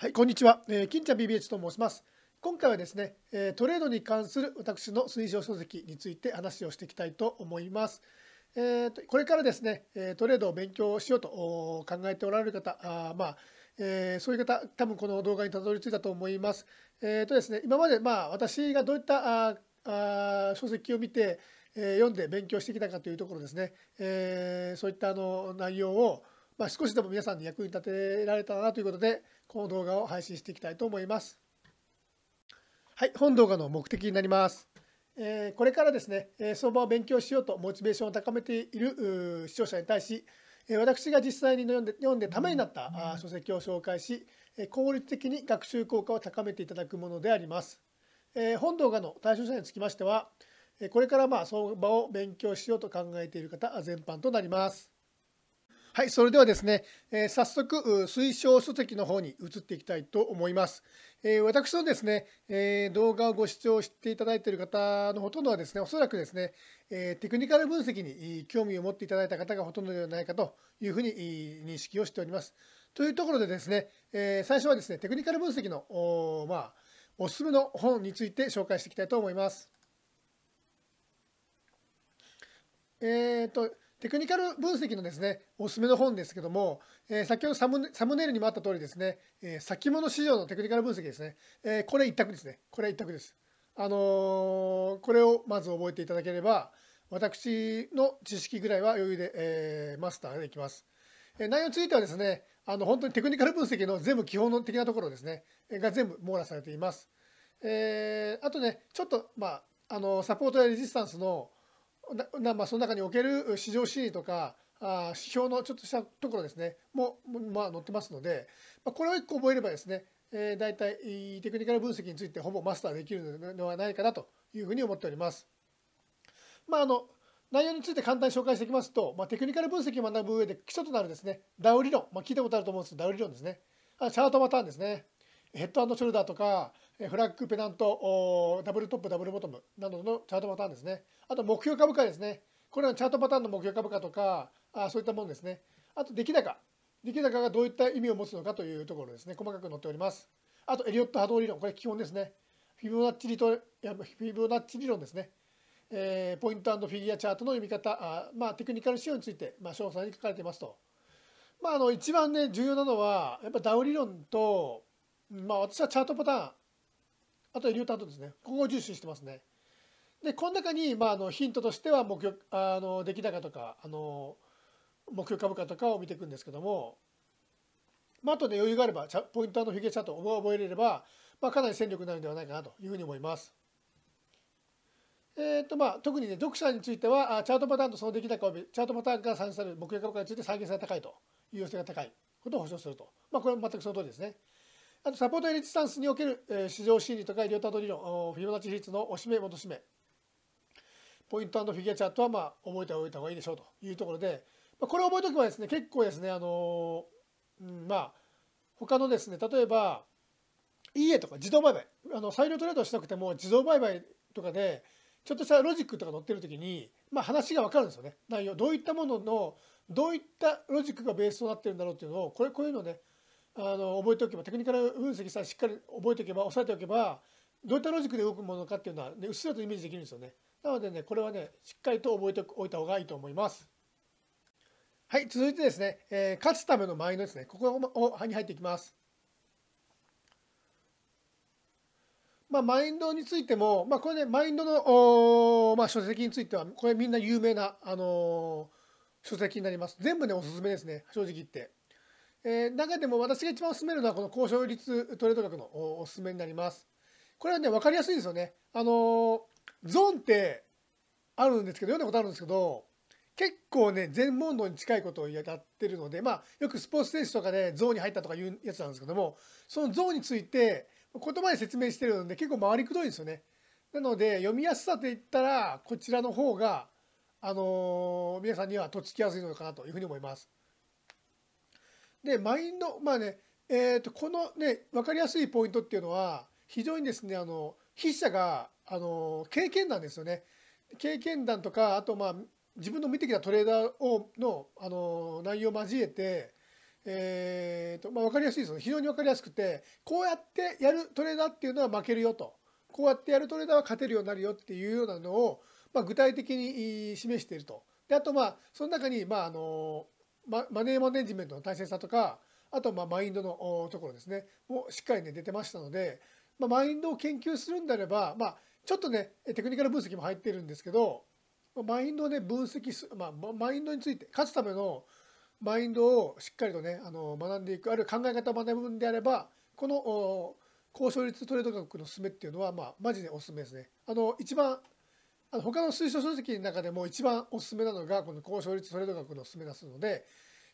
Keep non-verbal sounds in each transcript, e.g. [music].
はい、こんにちは。えー、金ちゃん BBH と申します。今回はですね、えトレードに関する私の推奨書籍について話をしていきたいと思います。えー、これからですね、トレードを勉強しようと考えておられる方、あまあ、えー、そういう方、多分この動画にたどり着いたと思います。えーとですね、今まで、まあ、私がどういったああ書籍を見て、え読んで勉強してきたかというところですね、えそういったあの内容を、まあ、少しでも皆さんに役に立てられたらなということで、この動画を配信していきたいと思います。はい、本動画の目的になります。えこれからですね、相場を勉強しようとモチベーションを高めている視聴者に対し、私が実際に読んで読んでためになった書籍を紹介し、効率的に学習効果を高めていただくものであります。本動画の対象者につきましては、これからまあ相場を勉強しようと考えている方全般となります。はい、それではですね、えー、早速、推奨書籍の方に移っていきたいと思います。えー、私のですね、えー、動画をご視聴していただいている方のほとんどはですね、おそらくですね、えテクニカル分析に興味を持っていただいた方がほとんどではないかというふうに認識をしております。というところでですね、え最初はですね、テクニカル分析のお,、まあ、おすすめの本について紹介していきたいと思います。えっ、と、テクニカル分析のですね、おすすめの本ですけども、えー、先ほどサムサムネイルにもあった通りですね、えー、先物市場のテクニカル分析ですね、えー、これ一択ですね。これ一択です。あのー、これをまず覚えていただければ、私の知識ぐらいは余裕で、えー、マスターできます。えー、内容についてはですね、あの本当にテクニカル分析の全部基本的なところですね、が全部網羅されています。えー、あとね、ちょっと、まあ、あのサポートやレジスタンスのなまあ、その中における市場心理とかあ指標のちょっとしたところですねも、まあ、載ってますので、まあ、これを1個覚えればですね、えー、大体テクニカル分析についてほぼマスターできるのではないかなというふうに思っております。まあ、あの内容について簡単に紹介していきますと、まあ、テクニカル分析を学ぶ上で基礎となるですね、ダウ理論、まあ、聞いたことあると思うんですけど、ダウ理論ですね。あチャートパターンですね。ヘッドショルダーとか、フラッグペナント、ダブルトップ、ダブルボトムなどのチャートパターンですね。あと、目標株価ですね。これはチャートパターンの目標株価とか、あそういったものですね。あと、出来高。出来高がどういった意味を持つのかというところですね。細かく載っております。あと、エリオット波動理論。これ基本ですね。フィボナッチ理フィボナッチ理論ですね。えー、ポイントフィギュアチャートの読み方、あまあ、テクニカル仕様について、まあ、詳細に書かれていますと。まあ、あの一番ね、重要なのは、やっぱダウ理論と、まあ、私はチャートパターン、あとエリータートですねここを重視してますねでこの中に、まあ、あのヒントとしては目標あの出来高とかあの目標株価とかを見ていくんですけども、まあ、あとで余裕があればポイントのフィギュアチャートを覚えれれば、まあ、かなり戦力になるんではないかなというふうに思います。えーとまあ、特に、ね、読者についてはチャートパターンとその出来高をチャートパターンから算出される目標株価について再現性が高いという要請が高いことを保証すると、まあ、これは全くその通りですね。あとサポートエレジスタンスにおける、えー、市場心理高い両端の理論、フィボナッチ比率の押し目、戻し目、ポイントフィギュアチャートはまあ覚えておいた方がいいでしょうというところで、まあ、これを覚えておけばですね、結構ですね、あのうん、まあ、他のですね、例えば、いえとか自動売買、あの裁量トレードしなくても自動売買とかで、ちょっとしたロジックとか載ってる時に、まあ、話が分かるんですよね。内容、どういったものの、どういったロジックがベースとなってるんだろうっていうのを、これ、こういうのね、あの覚えておけばテクニカル分析さえしっかり覚えておけば押さえておけばどういったロジックで動くものかっていうのは、ね、うっすらとイメージできるんですよねなのでねこれはねしっかりと覚えておいた方がいいと思いますはい続いてですね、えー、勝つためのマインドですねここに入っていきますまあ、マインドについても、まあ、これね、マインドの、まあ、書籍については、これみんな有名な、あのー、書籍になります。全部ね、おすすめですね、正直言って。えー、中でも私が一番おすすめるのはこの高勝率トレード額のおすすめになります。これはね分かりやすいですよね。あのー、ゾーンってあるんですけど読んだことあるんですけど結構ね全問答に近いことをやってるのでまあよくスポーツ選手とかで、ね、ゾーンに入ったとかいうやつなんですけどもそのゾーンについて言葉で説明してるので結構回りくどいんですよね。なので読みやすさて言ったらこちらの方があのー、皆さんにはとっつきやすいのかなというふうに思います。でマインドまあねえーと、このね分かりやすいポイントっていうのは非常にですねあの筆者があの経験談ですよね経験談とかあとまあ自分の見てきたトレーダーをのあの内容を交えて、えーとまあ、分かりやすいですよね非常に分かりやすくてこうやってやるトレーダーっていうのは負けるよとこうやってやるトレーダーは勝てるようになるよっていうようなのを、まあ、具体的に示していると。であとまあその中にまああのマネーマネジメントの大切さとかあとまあマインドのところですねもしっかりね出てましたので、まあ、マインドを研究するんであれば、まあ、ちょっとねテクニカル分析も入ってるんですけどマインドをね分析す、まあ、マインドについて勝つためのマインドをしっかりとねあの学んでいくあるいは考え方を学ぶんであればこの高勝率トレード学の進めっていうのは、まあ、マジでおすすめですね。あの一番あの他の推奨書籍の中でも一番おすすめなのがこの高勝率トレード学のおすすめですので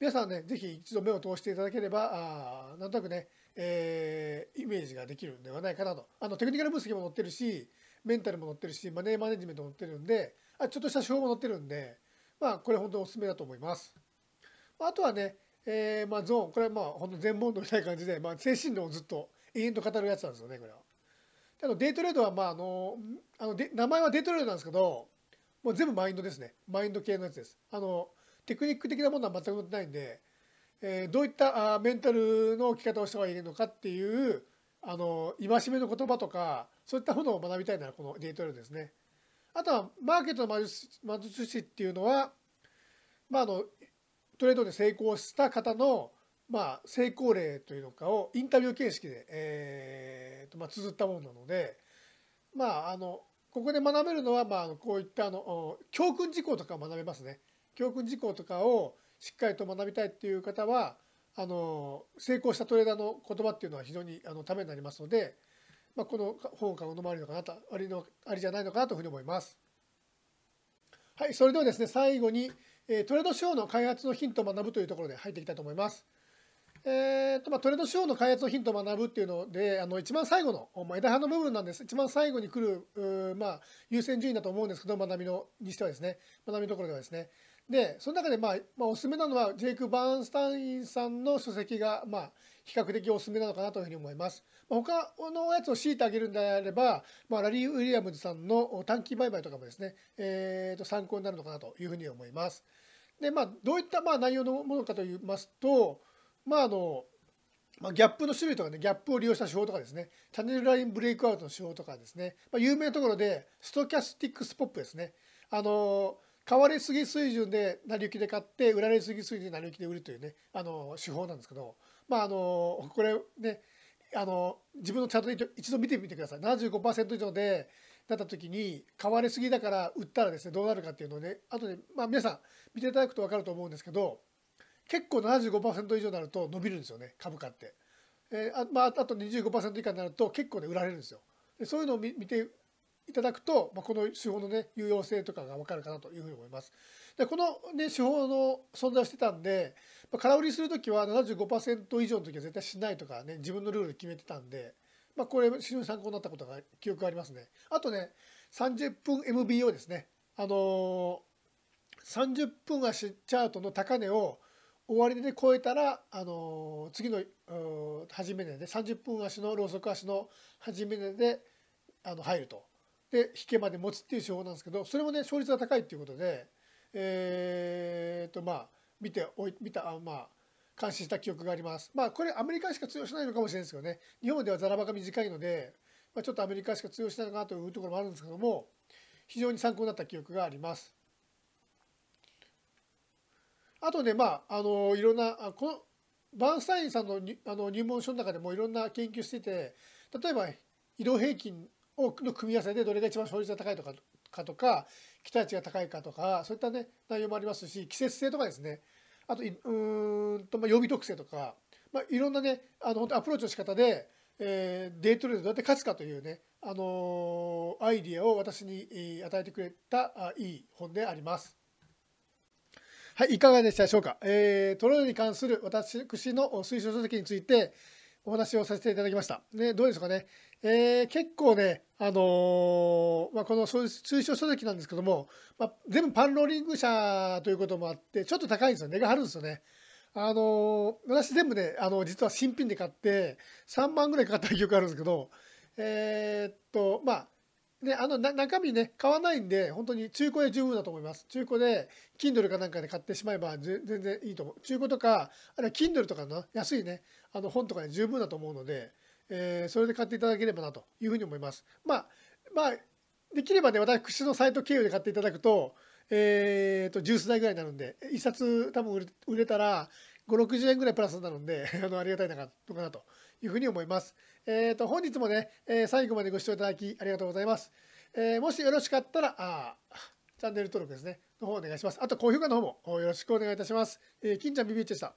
皆さんね、ぜひ一度目を通していただければ、あなんとなくね、えー、イメージができるんではないかなと。あの、テクニカル分析も載ってるし、メンタルも載ってるし、マネーマネジメントも載ってるんで、あちょっとした手法も載ってるんで、まあ、これ本当におすすめだと思います。あとはね、えー、まあ、ゾーン、これはまあ、本当全問答みたいな感じで、まあ、精神論をずっと延々と語るやつなんですよね、これは。あのデイトレードは、まあ、あの、あので名前はデイトレードなんですけど、もう全部マインドですね。マインド系のやつです。あの、テクニック的なものは全く載ってないんで、えー、どういったあメンタルの置き方をした方がいいのかっていう、あの、戒めの言葉とか、そういったものを学びたいなら、このデイトレードですね。あとは、マーケットの魔術師っていうのは、まあ、あの、トレードで成功した方のまあ、成功例というのかをインタビュー形式で、えーとまあ、綴ったものなので、まあ、あのここで学べるのは、まあ、こういったあの教訓事項とかを学べますね。教訓事項とかをしっかりと学びたいっていう方はあの成功したトレーダーの言葉っていうのは非常にあのためになりますので、まあ、この本を買うのもありのかなとありのありじゃないのかなというふうに思います。はい、それではですね最後にトレードョーの開発のヒントを学ぶというところで入っていきたいと思います。えーとまあ、トレード手法の開発のヒントを学ぶっていうのであの一番最後の、まあ、枝葉の部分なんです一番最後に来る、まあ、優先順位だと思うんですけど学びのにしてはですね学びのところではですねでその中で、まあ、まあおすすめなのはジェイク・バーンスタインさんの書籍が、まあ、比較的おすすめなのかなというふうに思います、まあ、他のやつを強いてあげるんであれば、まあ、ラリー・ウィリアムズさんの短期売買とかもですね、えー、と参考になるのかなというふうに思いますでまあどういったまあ内容のものかといいますとまああのまあ、ギャップの種類とかね、ギャップを利用した手法とかですね、チャンネルラインブレイクアウトの手法とかですね、まあ、有名なところで、ストキャスティックスポップですね。あの、買われすぎ水準で成り行きで買って、売られすぎ水準で成り行きで売るというね、あの、手法なんですけど、まあ、あの、これね、あの、自分のチャートで一度見てみてください。75%以上で、なった時に買われすぎだから売ったらですねどうなるかっていうのをねあとで、まあ、皆さん見ていただくと分かると思うんですけど結構75%以上になると伸びるんですよね株価って。えーあまあ、あと25%以下になると結構ね売られるんですよ。でそういうのを見ていただくと、まあ、この手法のね有用性とかが分かるかなというふうに思います。でこの、ね、手法の存在をしてたんで、まあ、空売りする時は75%以上の時は絶対しないとかね自分のルール決めてたんで、まあ、これ非常に参考になったことが記憶がありますね。あとね30分 MBO ですね。あのー、30分足チャートの高値を終わりで超えたら、あの次の始め値で30分足のローソク足の始め値であの入るとで引けまで持つっていう手法なんですけどそれもね勝率が高いっていうことでえー、っとまあ見ておい見たあまあ監視した記憶がありますまあこれアメリカしか通用しないのかもしれないですけどね日本ではざらばが短いので、まあ、ちょっとアメリカしか通用しないのかなというところもあるんですけども非常に参考になった記憶があります。あとねまああのいろんなこのバーンスタインさんのあの入門書の中でもいろんな研究してて例えば移動平均をの組み合わせでどれが一番勝率が高いとかかとか期待値が高いかとかそういったね内容もありますし季節性とかですねあとうんと、まあ、予備特性とか、まあ、いろんなねあの本当アプローチの仕方で、えー、デートレードどうやって勝つかというね、あのー、アイディアを私に与えてくれたあいい本であります。はい、いかがでしたでしょうか。えー、トロイに関する私の推奨書籍についてお話をさせていただきました。ね、どうでしょうかね。えー、結構ね、あのー、まあ、この推奨書籍なんですけども、まあ、全部パンローリング社ということもあって、ちょっと高いんですよ。値が張るんですよね。あのー、私全部ね、あの実は新品で買って、3万ぐらいかかった記憶あるんですけど、えー、っと、まあ、ね、あの中身ね買わないんで本当に中古で十分だと思います中古で Kindle かなんかで買ってしまえば全然いいと思う中古とかあるいは Kindle とかの安いねあの本とかで十分だと思うので、えー、それで買っていただければなというふうに思いますまあまあできればね私のサイト経由で買っていただくとえっ、ー、と十数台ぐらいになるんで1冊多分売れたら560円ぐらいプラスになるんで [laughs] あのありがたいなとかなというふうに思います。えっ、ー、と、本日もね、え最後までご視聴いただきありがとうございます。えもしよろしかったら、あチャンネル登録ですね、の方お願いします。あと、高評価の方もよろしくお願いいたします。え金ちゃんビビッチでした。